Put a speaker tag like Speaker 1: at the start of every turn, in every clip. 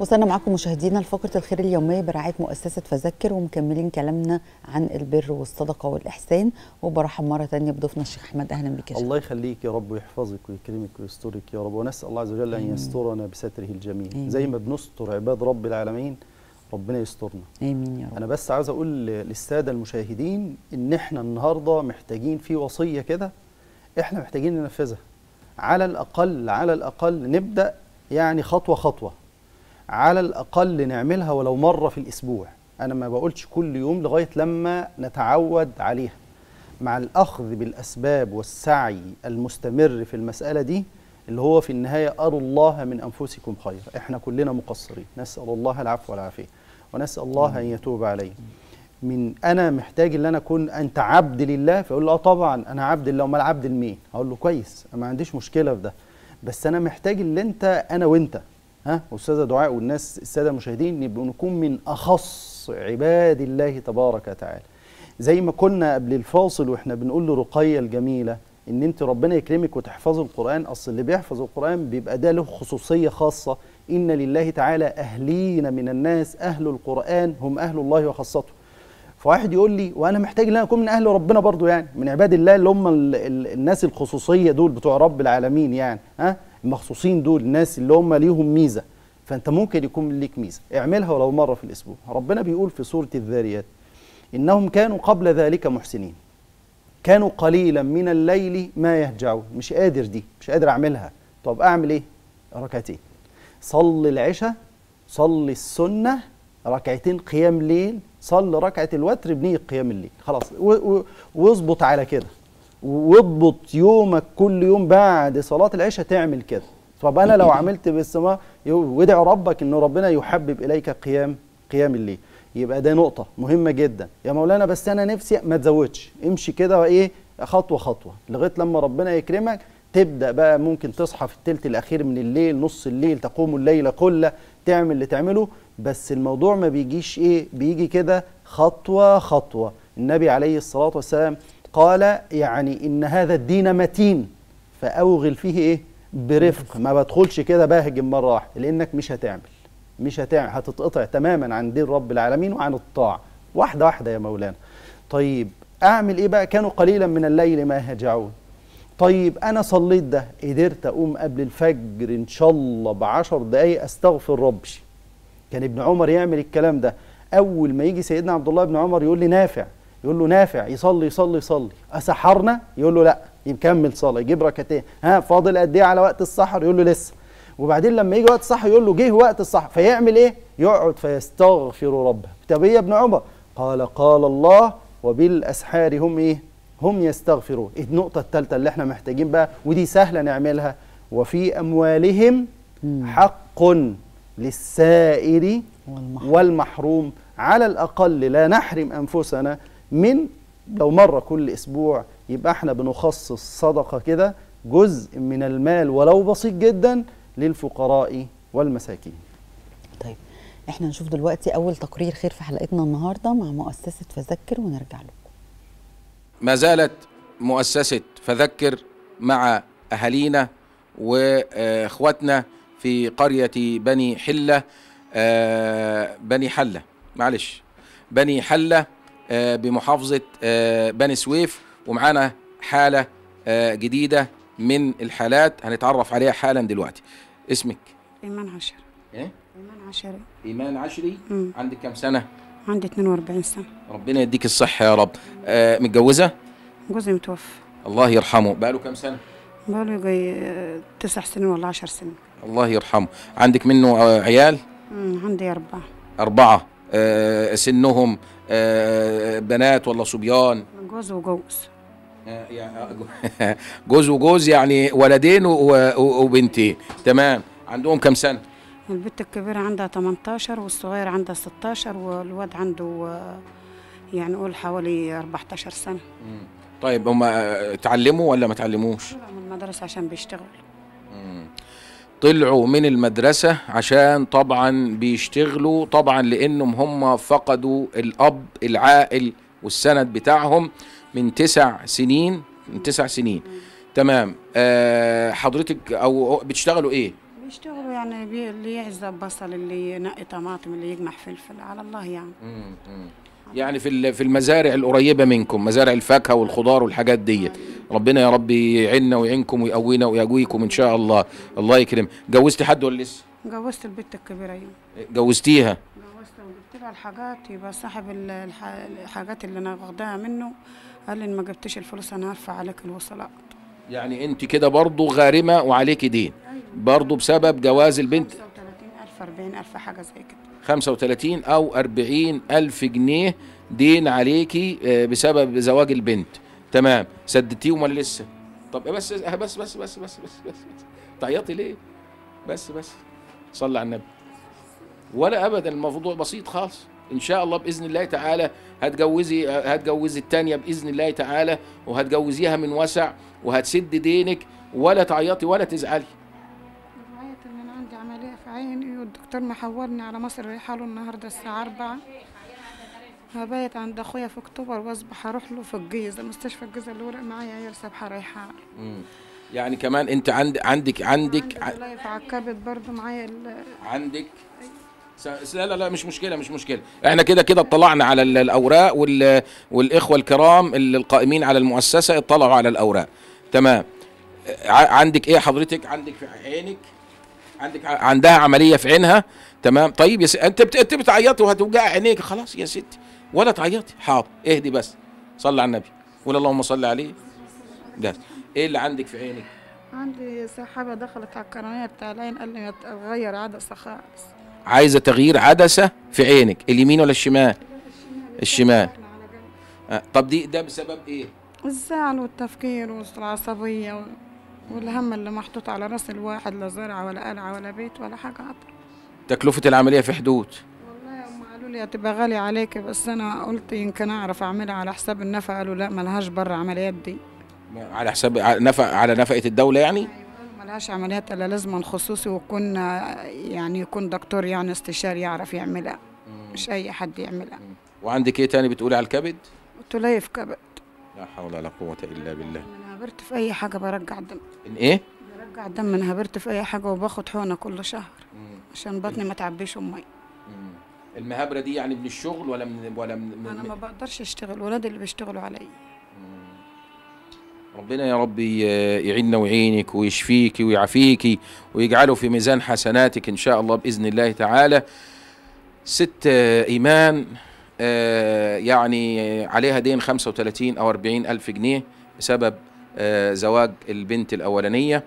Speaker 1: وصلنا معكم مشاهدينا لفقره الخير اليوميه برعايه مؤسسه فذكر ومكملين كلامنا عن البر والصدقه والاحسان وبرحب مره ثانيه بضيفنا الشيخ احمد اهلا بك يا الله
Speaker 2: يخليك يا رب ويحفظك ويكرمك ويسترك يا رب ونسال الله عز وجل ان يسترنا بستره الجميل أمين. زي ما بنستر عباد رب العالمين ربنا يسترنا امين يا رب انا بس عاوز اقول للساده المشاهدين ان احنا النهارده محتاجين في وصيه كده احنا محتاجين ننفذها على الاقل على الاقل نبدا يعني خطوه خطوه على الأقل نعملها ولو مرة في الأسبوع أنا ما بقولش كل يوم لغاية لما نتعود عليها مع الأخذ بالأسباب والسعي المستمر في المسألة دي اللي هو في النهاية أروا الله من أنفسكم خير إحنا كلنا مقصرين نسأل الله العفو والعافية ونسأل الله أن يتوب علينا من أنا محتاج إن أنا أكون أنت عبد لله فيقول له آه طبعا أنا عبد لله وما عبد لمين؟ أقول له كويس أنا ما عنديش مشكلة في ده بس أنا محتاج اللي أنت أنا وأنت ها استاذه دعاء والناس الساده المشاهدين نبقى نكون من اخص عباد الله تبارك وتعالى زي ما كنا قبل الفاصل واحنا بنقول لرقيه الجميله ان انت ربنا يكرمك وتحفظي القران اصل اللي بيحفظ القران بيبقى ده له خصوصيه خاصه ان لله تعالى اهلين من الناس اهل القران هم اهل الله وخاصته فواحد يقول لي وانا محتاج ان انا اكون من اهل ربنا برضو يعني من عباد الله اللي هم الناس الخصوصيه دول بتوع رب العالمين يعني ها المخصوصين دول الناس اللي هم ليهم ميزه فانت ممكن يكون ليك ميزه اعملها ولو مره في الاسبوع ربنا بيقول في سوره الذاريات انهم كانوا قبل ذلك محسنين كانوا قليلا من الليل ما يهجعون مش قادر دي مش قادر اعملها طب اعمل ايه ركعتين صلي العشاء صلي السنه ركعتين قيام ليل صلي ركعه الوتر بنيه قيام الليل خلاص واظبط على كده واضبط يومك كل يوم بعد صلاة العشاء تعمل كده طب أنا لو عملت باستمرار وادع ربك إنه ربنا يحبب إليك قيام قيام الليل يبقى ده نقطة مهمة جدا يا مولانا بس أنا نفسي ما تزودش امشي كده وإيه خطوة خطوة لغاية لما ربنا يكرمك تبدأ بقى ممكن تصحى في التلت الأخير من الليل نص الليل تقوم الليل كله تعمل اللي تعمله بس الموضوع ما بيجيش إيه بيجي كده خطوة خطوة النبي عليه الصلاة والسلام قال يعني إن هذا الدين متين فأوغل فيه إيه برفق ما بدخلش كده بهجم مرة واحدة لأنك مش هتعمل مش هتعمل هتتقطع تماما عن دين رب العالمين وعن الطاعة واحدة واحدة يا مولانا طيب أعمل إيه بقى كانوا قليلا من الليل ما هجعون طيب أنا صليت ده قدرت أقوم قبل الفجر إن شاء الله بعشر دقايق أستغفر ربي كان ابن عمر يعمل الكلام ده أول ما يجي سيدنا عبد الله بن عمر يقول لي نافع يقول له نافع يصلي يصلي يصلي أسحرنا يقول له لا يكمل صلاة يجيب ركعتين ها فاضل قد إيه على وقت السحر يقول له لسه وبعدين لما يجي وقت السحر يقول له جه وقت السحر فيعمل إيه يقعد فيستغفر ربه طب إيه يا ابن عمر قال قال الله وبالأسحار هم إيه هم يستغفرون إيه النقطة الثالثة اللي احنا محتاجين بقى ودي سهلة نعملها وفي أموالهم حق للسائر والمحروم, والمحروم على الأقل لا نحرم أنفسنا من لو مرة كل أسبوع يبقى احنا بنخصص صدقة كده جزء من المال ولو بسيط جدا للفقراء والمساكين طيب
Speaker 1: احنا نشوف دلوقتي أول تقرير خير في حلقتنا النهاردة مع مؤسسة فذكر ونرجع لكم
Speaker 3: ما زالت مؤسسة فذكر مع أهالينا وإخواتنا في قرية بني حلة آه، بني حلة معلش بني حلة آه، بمحافظه آه، بني سويف ومعانا حاله آه، جديده من الحالات هنتعرف عليها حالا دلوقتي اسمك ايمان عشري ايه ايمان عشري ايمان عشري مم. عندك كام سنه عندي 42 سنه ربنا يديك الصحه يا رب آه متجوزه جوزي متوفى الله يرحمه بقاله كام سنه
Speaker 1: بقاله جاي تسع سنين ولا عشر سنين
Speaker 3: الله يرحمه عندك منه عيال
Speaker 1: مم. عندي اربعه
Speaker 3: اربعه آه، سنهم آه، بنات ولا صبيان جوز وجوز آه، جوز وجوز يعني ولدين وبنتين تمام عندهم كم سنه
Speaker 1: البنت الكبيرة عندها 18 والصغير عندها 16 والواد عنده يعني قول حوالي 14 سنة
Speaker 3: طيب هم اتعلموا ولا ما اتعلموش؟ من
Speaker 1: المدرسة عشان بيشتغل
Speaker 3: طلعوا من المدرسة عشان طبعا بيشتغلوا طبعا لأنهم هم فقدوا الأب العائل والسند بتاعهم من تسع سنين من تسع سنين تمام آه حضرتك أو بتشتغلوا إيه؟
Speaker 1: بيشتغلوا يعني بي اللي يعزب بصل اللي ينقي طماطم اللي يجمع فلفل على الله يعني
Speaker 3: يعني في في المزارع القريبه منكم مزارع الفاكهه والخضار والحاجات ديت ربنا يا رب يعيننا ويعينكم ويقوينا ويقويكم ان شاء الله الله يكرم جوزتي حد ولا لسه
Speaker 1: جوزت البنت الكبيره ايوه
Speaker 3: جوزتيها
Speaker 1: جوزتها وجبت لها الحاجات يبقى صاحب الحاجات اللي انا واخداها منه قال لي ان ما جبتش الفلوس انا هرفع عليك الوصلات
Speaker 3: يعني انت كده برضه غارمه وعليكي دين أيوة. برضه بسبب جواز البنت
Speaker 1: 35000 40000 حاجه زي كده
Speaker 3: 35 أو 40 ألف جنيه دين عليكي آه، بسبب زواج البنت تمام سددتيهم ولا لسه طب بس بس بس بس بس بس, بس. بس. تعيطي ليه بس بس صلي على النبي ولا ابدا الموضوع بسيط خالص ان شاء الله باذن الله تعالى هتجوزي آه، هتجوزي الثانيه باذن الله تعالى وهتجوزيها من وسع وهتسد دينك ولا تعيطي ولا تزعلي
Speaker 1: سمعت ان انا عندي عمليه في عيني والدكتور محولني على مصر رحاله النهارده الساعه 4 هبيت عند اخويا في اكتوبر واصبح اروح له في الجيزه مستشفى الجيزه اللي ورق معايا عيال سبحه رايحه
Speaker 3: يعني كمان انت عند عندك عندك عندك
Speaker 1: في عكابت برضه معايا
Speaker 3: عندك لا لا لا مش مشكله مش مشكله احنا كده كده اطلعنا على الاوراق وال... والاخوه الكرام اللي القائمين على المؤسسه اطلعوا على الاوراق تمام عندك ايه حضرتك عندك في عينك عندك عندها عمليه في عينها تمام طيب يا ست انت انت بتعيطي وهتوجع عينيك خلاص يا ستي ولا تعيطي حاضر اهدي بس صلي على النبي قول اللهم صل عليه ده ايه اللي عندك في عينك
Speaker 1: عندي سحابه دخلت على الكرانيه بتاع العين قال لي اغير عدسه خالص
Speaker 3: عايزه تغيير عدسه في عينك اليمين ولا الشمال الشمال آه، طب دي ده بسبب ايه
Speaker 1: الزعل والتفكير والعصبيه و... والهم اللي محطوط على راس الواحد لا زرعه ولا قلعه ولا بيت ولا حاجه عطر
Speaker 3: تكلفه العمليه في حدود
Speaker 1: والله هم قالوا لي هتبقى غاليه عليك بس انا قلت يمكن اعرف اعملها على حساب النفقه قالوا لا ملهاش بره عمليات دي
Speaker 3: على حساب نفق على نفقه الدوله يعني أيوة
Speaker 1: ملهاش عمليات الا لازم خصوصي وكنا يعني يكون دكتور يعني استشاري يعرف يعملها مش اي حد يعملها
Speaker 3: وعندك ايه تاني بتقولي على الكبد؟
Speaker 1: قلت إيه في كبد
Speaker 3: لا حول ولا قوه الا بالله هبرت
Speaker 1: في اي حاجه برجع دم ايه برجع دم انا هبرت في اي حاجه وباخد حقنه كل شهر
Speaker 3: مم. عشان بطني ما
Speaker 1: تعبيش امي
Speaker 3: المهابره دي يعني من الشغل ولا من ولا من انا ما
Speaker 1: بقدرش اشتغل ولاد اللي بيشتغلوا عليا
Speaker 3: ربنا يا رب يعيننا ويعينك ويشفيكي ويعافيكي ويجعله في ميزان حسناتك ان شاء الله باذن الله تعالى ست ايمان آه، يعني عليها دين 35 او 40 الف جنيه بسبب آه، زواج البنت الأولانية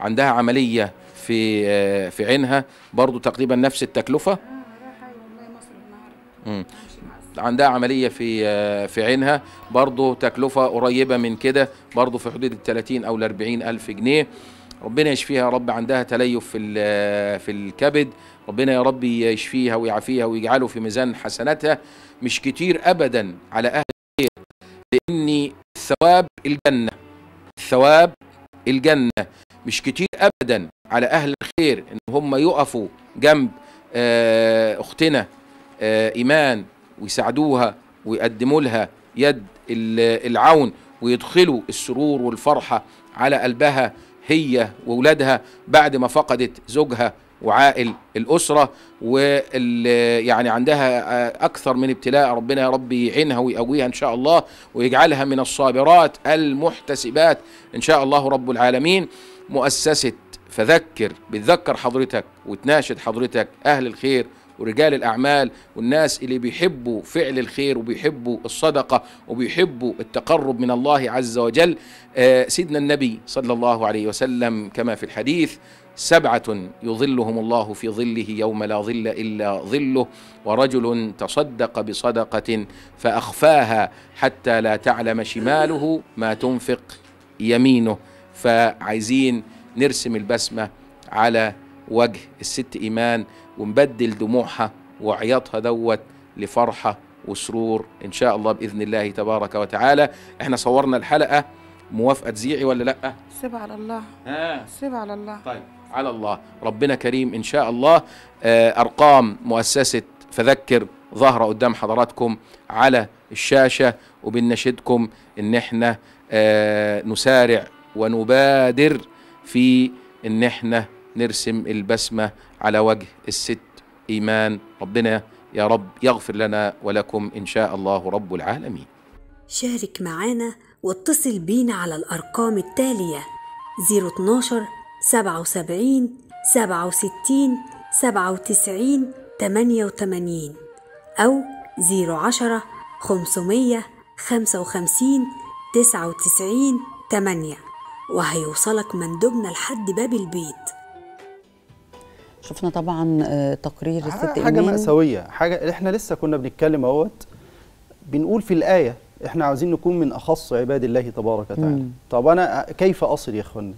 Speaker 3: عندها عملية في آه، في عينها برضو تقريبا نفس التكلفة عندها عملية في آه، في عينها برضو تكلفة قريبة من كده برضو في حدود ال 30 أو ال 40 ألف جنيه ربنا يشفيها يا رب عندها تليف في في الكبد ربنا يا رب يشفيها ويعافيها ويجعله في ميزان حسناتها مش كتير ابدا على اهل الخير ثواب الجنه ثواب الجنة مش كتير أبدا على أهل الخير إن هم يقفوا جنب آه، أختنا آه، إيمان ويساعدوها ويقدموا لها يد العون ويدخلوا السرور والفرحة على قلبها هي وولادها بعد ما فقدت زوجها وعائل الأسرة يعني عندها أكثر من ابتلاء ربنا يا رب يعينها ويقويها إن شاء الله ويجعلها من الصابرات المحتسبات إن شاء الله رب العالمين مؤسسة فذكر بتذكر حضرتك وتناشد حضرتك أهل الخير ورجال الأعمال والناس اللي بيحبوا فعل الخير وبيحبوا الصدقة وبيحبوا التقرب من الله عز وجل آه، سيدنا النبي صلى الله عليه وسلم كما في الحديث سبعه يظلهم الله في ظله يوم لا ظل الا ظله ورجل تصدق بصدقه فاخفاها حتى لا تعلم شماله ما تنفق يمينه فعايزين نرسم البسمه على وجه الست ايمان ونبدل دموعها وعياطها دوت لفرحه وسرور ان شاء الله باذن الله تبارك وتعالى احنا صورنا الحلقه موافقه تذيعي ولا لا
Speaker 1: سيب على الله آه. سيب على الله
Speaker 3: طيب على الله ربنا كريم إن شاء الله آه، أرقام مؤسسة فذكر ظاهرة قدام حضراتكم على الشاشة وبنشدكم إن إحنا آه، نسارع ونبادر في إن إحنا نرسم البسمة على وجه الست إيمان ربنا يا رب يغفر لنا ولكم إن شاء الله رب العالمين
Speaker 4: شارك معانا واتصل بينا على الأرقام التالية 012 سبعة وسبعين سبعة وستين سبعة وتسعين تمانية وتمانين أو زيرو عشرة خمسمية خمسة وخمسين تسعة وتسعين تمانية
Speaker 1: وهيوصلك مندوبنا لحد باب البيت شفنا طبعا آه، تقرير الست حاجة إيمان حاجة مأساوية
Speaker 2: حاجة احنا لسه كنا بنتكلم اهوت بنقول في الآية احنا عاوزين نكون من أخص عباد الله تبارك وتعالى طب أنا آه، كيف أصل يا إخواني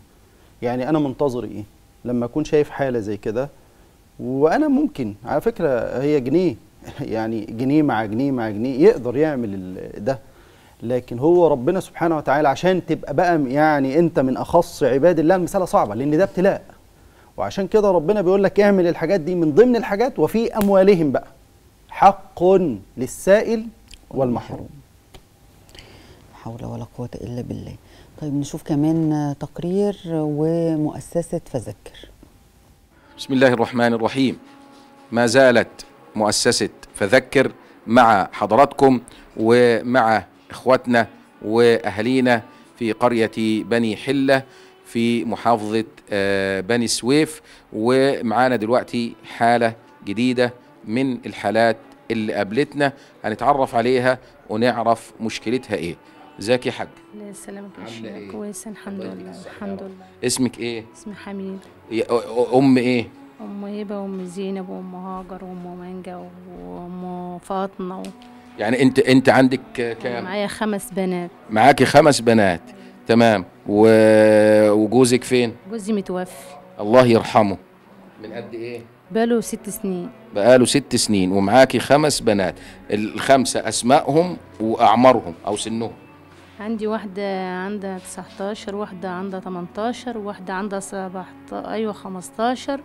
Speaker 2: يعني انا منتظر ايه لما اكون شايف حاله زي كده وانا ممكن على فكره هي جنيه يعني جنيه مع جنيه مع جنيه يقدر يعمل ده لكن هو ربنا سبحانه وتعالى عشان تبقى بقى يعني انت من اخص عباد الله المساله صعبه لان ده ابتلاء وعشان كده ربنا بيقول لك اعمل الحاجات دي من ضمن الحاجات وفي اموالهم بقى حق للسائل والمحروم حول ولا قوه الا بالله طيب نشوف
Speaker 1: كمان تقرير ومؤسسة فذكر
Speaker 3: بسم الله الرحمن الرحيم ما زالت مؤسسة فذكر مع حضراتكم ومع إخواتنا وأهالينا في قرية بني حلة في محافظة آه، بني سويف ومعانا دلوقتي حالة جديدة من الحالات اللي قابلتنا هنتعرف عليها ونعرف مشكلتها ايه ازيك يا حاج؟
Speaker 4: الله يسلمك يا إيه؟ كويسه الحمد لله الحمد لله اسمك ايه؟ اسمي حميد ام ايه؟ ام هبه وام زينب وام هاجر وام مانجا وام فاطمه و...
Speaker 3: يعني انت انت عندك كام؟ يعني
Speaker 4: معايا خمس بنات
Speaker 3: معاكي خمس بنات تمام و... وجوزك فين؟
Speaker 4: جوزي متوفي
Speaker 3: الله يرحمه
Speaker 4: من قد ايه؟ بقاله ست سنين
Speaker 3: بقاله ست سنين ومعاكي خمس بنات الخمسة أسمائهم وأعمارهم أو سنهم
Speaker 4: عندي واحدة عندها 19 واحدة عندها 18 واحدة عندها 17 أيوة 15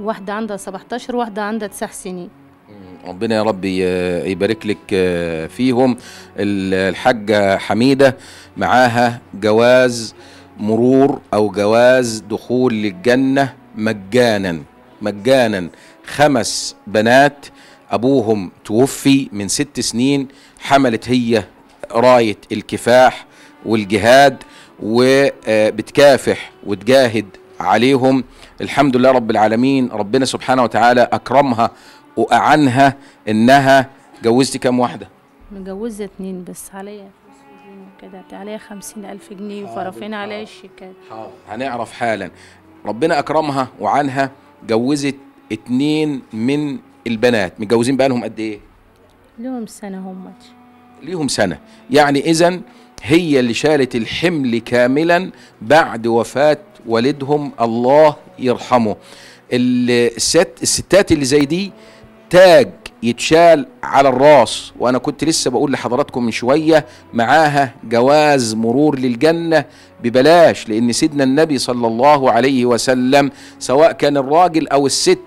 Speaker 4: واحدة عندها 17 واحدة عندها 9 سنين
Speaker 3: ربنا يا رب يبارك لك آه، فيهم الحاجة حميدة معاها جواز مرور أو جواز دخول للجنة مجانا مجانا خمس بنات أبوهم توفي من ست سنين حملت هي رايه الكفاح والجهاد وبتكافح وتجاهد عليهم الحمد لله رب العالمين ربنا سبحانه وتعالى اكرمها واعنها انها جوزت كام واحده
Speaker 4: مجوزه اتنين بس عليا كده عليا خمسين ألف جنيه وفرفين عليا الشيكات
Speaker 3: هنعرف حالا ربنا أكرمها وعنها جوزت اتنين من البنات متجوزين بقالهم قد إيه؟
Speaker 4: لهم سنة هم
Speaker 3: ليهم سنة يعني إذا هي اللي شالت الحمل كاملا بعد وفاة والدهم الله يرحمه الست الستات اللي زي دي تاج يتشال على الراس وانا كنت لسه بقول لحضراتكم من شويه معاها جواز مرور للجنه ببلاش لان سيدنا النبي صلى الله عليه وسلم سواء كان الراجل او الست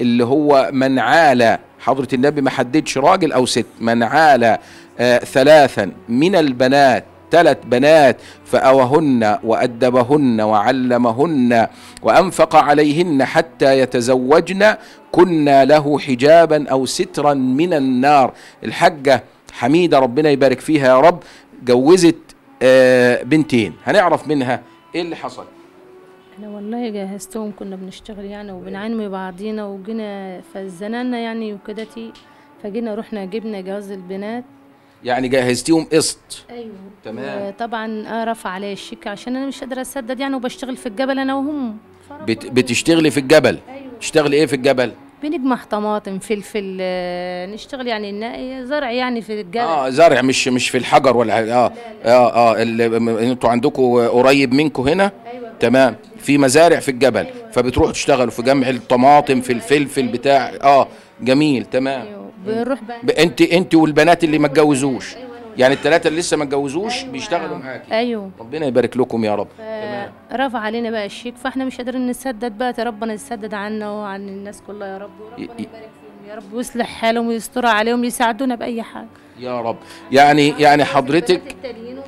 Speaker 3: اللي هو من عالى حضره النبي ما حددش راجل او ست من عالى آه، ثلاثا من البنات ثلاث بنات فأوهن وأدبهن وعلمهن وأنفق عليهن حتى يتزوجن كنا له حجابا أو سترا من النار الحجة حميدة ربنا يبارك فيها يا رب جوزت آه، بنتين هنعرف منها ايه اللي حصل
Speaker 4: احنا والله جهزتهم كنا بنشتغل يعني وبنعلم بعضينا وجينا فزننا يعني وكدتي فجينا رحنا جبنا جواز البنات
Speaker 3: يعني جهزتيهم قسط ايوه تمام
Speaker 4: طبعا رفع عليا الشيك عشان انا مش قادره اسدد يعني وبشتغل في الجبل انا وهم
Speaker 3: بت... بتشتغلي في الجبل ايوه تشتغلي ايه في الجبل
Speaker 4: بنجمع طماطم فلفل آه، نشتغل يعني زرع يعني في الجبل
Speaker 3: اه زرع مش مش في الحجر ولا اه لا لا. اه اه انتوا عندكم قريب منكم هنا أيوة. تمام في مزارع في الجبل أيوة. فبتروحوا تشتغلوا في جمع الطماطم في أيوة، الفلفل أيوة. بتاع اه جميل تمام أيوة. بنروح بقى انت انت والبنات اللي ما اتجوزوش يعني الثلاثه اللي لسه ما اتجوزوش أيوة بيشتغلوا معاكي ايوه ربنا يبارك لكم يا رب
Speaker 4: تمام آه، رفع علينا بقى الشيك فاحنا مش قادرين نسدد بقى ربنا يسدد عنا وعن الناس كلها يا رب
Speaker 3: وربنا يبارك فيهم
Speaker 4: يا رب ويصلح حالهم ويسترها عليهم يساعدونا باي حاجه
Speaker 3: يا رب يعني يعني حضرتك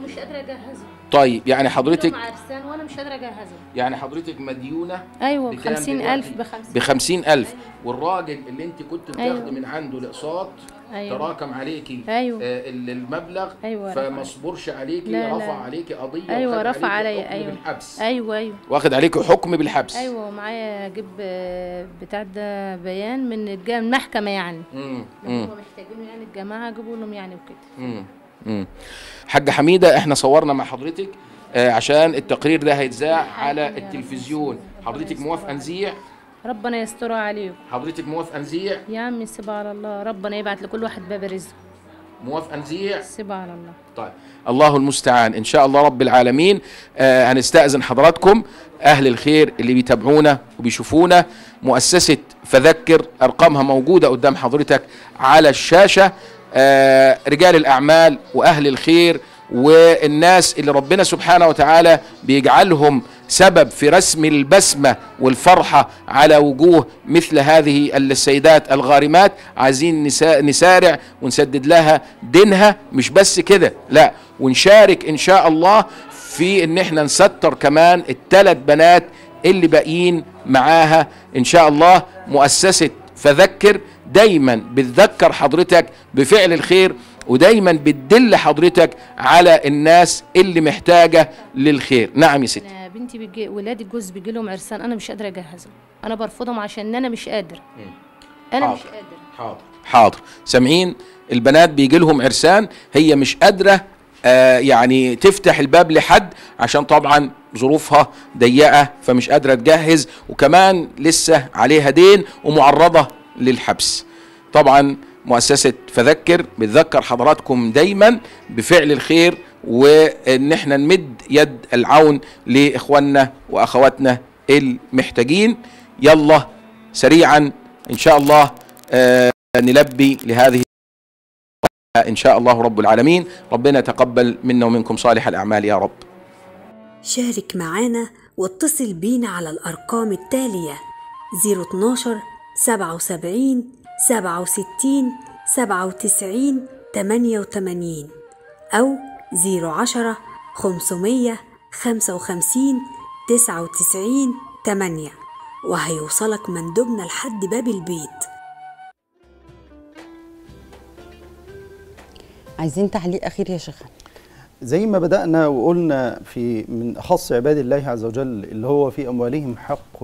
Speaker 3: مش قادره اجهز طيب يعني حضرتك
Speaker 4: عرسان وانا مش قادره اجهزه
Speaker 3: يعني حضرتك مديونه
Speaker 4: ايوه ب 50000 ب
Speaker 3: 50000 والراجل اللي انت كنت بتاخدي أيوة. من عنده الاقساط
Speaker 4: أيوة. تراكم
Speaker 3: عليكي أيوة. آه المبلغ أيوة فما صبرش عليكي لا رفع لا. عليكي قضيه ايوه رفع عليا ايوه بالحبس ايوه ايوه واخد عليكي حكم بالحبس
Speaker 4: ايوه معايا اجيب آه، بتاع ده بيان من المحكمه يعني
Speaker 3: امم هم
Speaker 4: محتاجينه يعني الجماعه اجيبوا لهم يعني
Speaker 3: وكده حاجه حميده احنا صورنا مع حضرتك آه، عشان التقرير ده هيتذاع على التلفزيون حضرتك موافقه نذيع
Speaker 4: ربنا يسترها عليهم
Speaker 3: حضرتك موافقه نذيع
Speaker 4: يا عمي سيب على الله ربنا يبعت لكل واحد باب رزقه موافقه نذيع سيب على الله طيب
Speaker 3: الله المستعان ان شاء الله رب العالمين آه هنستاذن حضراتكم اهل الخير اللي بيتابعونا وبيشوفونا مؤسسه فذكر ارقامها موجوده قدام حضرتك على الشاشه آه، رجال الأعمال وأهل الخير والناس اللي ربنا سبحانه وتعالى بيجعلهم سبب في رسم البسمة والفرحة على وجوه مثل هذه السيدات الغارمات عايزين نسارع ونسدد لها دينها مش بس كده لا ونشارك إن شاء الله في إن احنا نستر كمان الثلاث بنات اللي باقيين معاها إن شاء الله مؤسسة فذكر دايما بتذكر حضرتك بفعل الخير ودايما بتدل حضرتك على الناس اللي محتاجه للخير نعم يا ستي
Speaker 4: بنتي بيجي ولادي الجوز بيجي لهم عرسان انا مش قادره اجهزهم انا برفضهم عشان انا مش قادر
Speaker 3: انا حاضر. مش قادر حاضر حاضر سامعين البنات بيجي لهم عرسان هي مش قادره آه يعني تفتح الباب لحد عشان طبعا ظروفها ضيقه فمش قادره تجهز وكمان لسه عليها دين ومعرضه للحبس طبعا مؤسسة فذكر بتذكر حضراتكم دايما بفعل الخير وان احنا نمد يد العون لاخواننا واخواتنا المحتاجين يلا سريعا ان شاء الله آه نلبي لهذه ان شاء الله رب العالمين ربنا تقبل منا ومنكم صالح الاعمال يا رب شارك
Speaker 4: معانا واتصل بينا على الارقام التاليه 012 سبعة وسبعين سبعة وستين سبعة وتسعين تمانية وتمانين أو زيرو عشرة خمسمية خمسة وخمسين تسعة وتسعين تمانية وهيوصلك مندوبنا لحد
Speaker 1: باب البيت عايزين تعليق أخير يا شيخ
Speaker 2: زي ما بدأنا وقلنا في من أخص عباد الله عز وجل اللي هو في أموالهم حق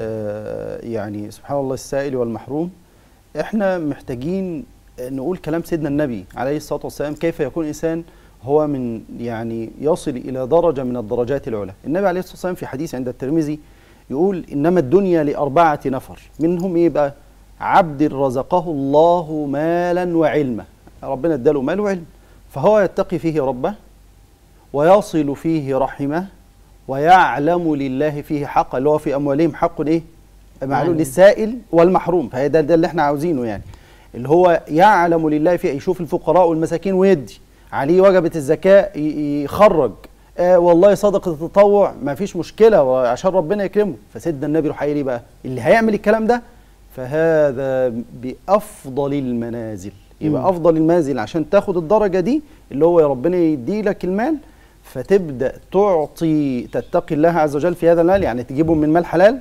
Speaker 2: آه، يعني سبحان الله السائل والمحروم احنا محتاجين نقول كلام سيدنا النبي عليه الصلاه والسلام كيف يكون انسان هو من يعني يصل الى درجه من الدرجات العلى النبي عليه الصلاه والسلام في حديث عند الترمذي يقول انما الدنيا لاربعه نفر منهم ايه بقى عبد رزقه الله مالا وعلما ربنا اداله مال وعلم فهو يتقي فيه ربه ويصل فيه رحمه ويعلم لله فيه حقا اللي هو في اموالهم حق ايه معلوم للسائل والمحروم فهي ده, ده اللي احنا عاوزينه يعني اللي هو يعلم لله فيه يشوف الفقراء والمساكين ويدي عليه وجبه الزكاه يخرج آه والله صدق التطوع ما فيش مشكله عشان ربنا يكرمه فسيدنا النبي روح ايه بقى اللي هيعمل الكلام ده فهذا بافضل المنازل يبقى افضل المنازل عشان تاخد الدرجه دي اللي هو يا ربنا يدي لك المال فتبدا تعطي تتقي الله عز وجل في هذا المال يعني تجيبه من مال حلال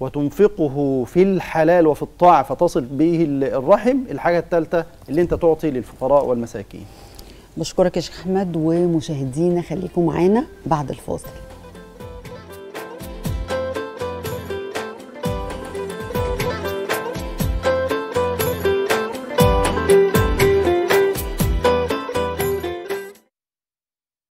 Speaker 2: وتنفقه في الحلال وفي الطاعه فتصل به الرحم الحاجه الثالثه اللي انت تعطي للفقراء والمساكين
Speaker 1: بشكرك يا شيخ احمد ومشاهدينا خليكم معانا بعد الفاصل